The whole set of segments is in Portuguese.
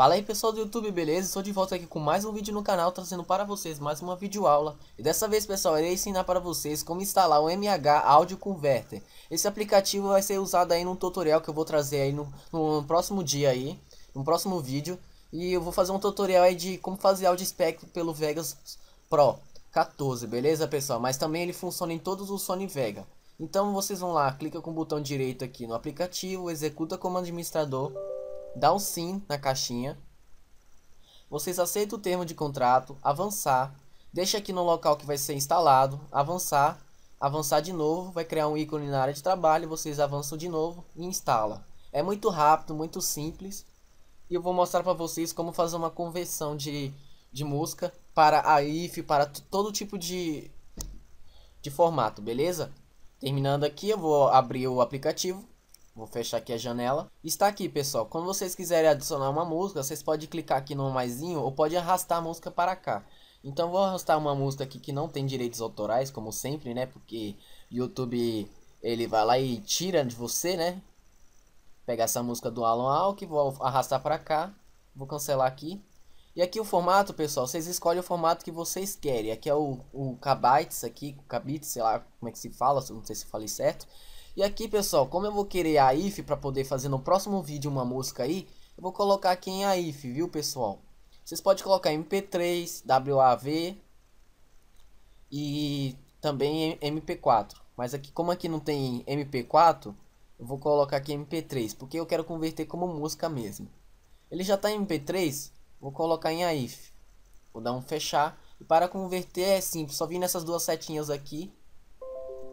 Fala aí pessoal do YouTube, beleza? Estou de volta aqui com mais um vídeo no canal, trazendo para vocês mais uma videoaula. E dessa vez pessoal, irei ensinar para vocês como instalar o MH Audio Converter. Esse aplicativo vai ser usado aí num tutorial que eu vou trazer aí no, no próximo dia aí, no próximo vídeo. E eu vou fazer um tutorial aí de como fazer áudio spec pelo Vegas Pro 14, beleza pessoal? Mas também ele funciona em todos os Sony Vega. Então vocês vão lá, clica com o botão direito aqui no aplicativo, executa como administrador Dá um sim na caixinha. Vocês aceitam o termo de contrato, avançar. Deixa aqui no local que vai ser instalado, avançar. Avançar de novo, vai criar um ícone na área de trabalho, vocês avançam de novo e instala. É muito rápido, muito simples. E eu vou mostrar para vocês como fazer uma conversão de, de música para a IF, para todo tipo de, de formato, beleza? Terminando aqui, eu vou abrir o aplicativo. Vou fechar aqui a janela. Está aqui, pessoal. Quando vocês quiserem adicionar uma música, vocês podem clicar aqui no maiszinho ou pode arrastar a música para cá. Então vou arrastar uma música aqui que não tem direitos autorais, como sempre, né? Porque YouTube, ele vai lá e tira de você, né? Pegar essa música do Alan Alck, vou arrastar para cá. Vou cancelar aqui. E aqui o formato, pessoal, vocês escolhem o formato que vocês querem. Aqui é o, o Kbytes, aqui, Kbytes, sei lá como é que se fala, não sei se falei certo. E aqui, pessoal, como eu vou querer a if para poder fazer no próximo vídeo uma música aí, eu vou colocar aqui em a if, viu, pessoal? Vocês podem colocar MP3, WAV e também MP4. Mas aqui, como aqui não tem MP4, eu vou colocar aqui MP3, porque eu quero converter como música mesmo. Ele já está em MP3, vou colocar em a if. Vou dar um fechar. E para converter é simples, só vir nessas duas setinhas aqui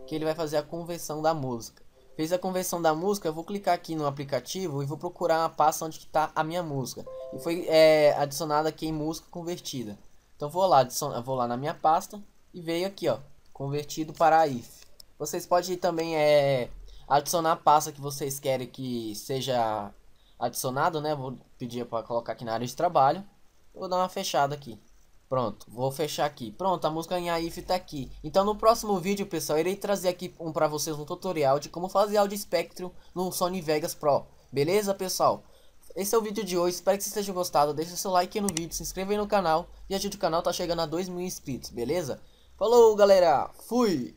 que ele vai fazer a conversão da música. Fez a conversão da música, eu vou clicar aqui no aplicativo e vou procurar a pasta onde está a minha música. E foi é, adicionada aqui em música convertida. Então vou lá, adiciona, vou lá na minha pasta e veio aqui, ó, convertido para if. Vocês podem também é, adicionar a pasta que vocês querem que seja adicionado, né? Vou pedir para colocar aqui na área de trabalho. Vou dar uma fechada aqui. Pronto, vou fechar aqui. Pronto, a música em AIF tá aqui. Então no próximo vídeo, pessoal, irei trazer aqui um pra vocês um tutorial de como fazer áudio espectro no Sony Vegas Pro. Beleza, pessoal? Esse é o vídeo de hoje, espero que vocês tenham gostado. Deixe seu like no vídeo, se inscreva aí no canal e ajude o canal tá chegando a 2 mil inscritos, beleza? Falou, galera! Fui!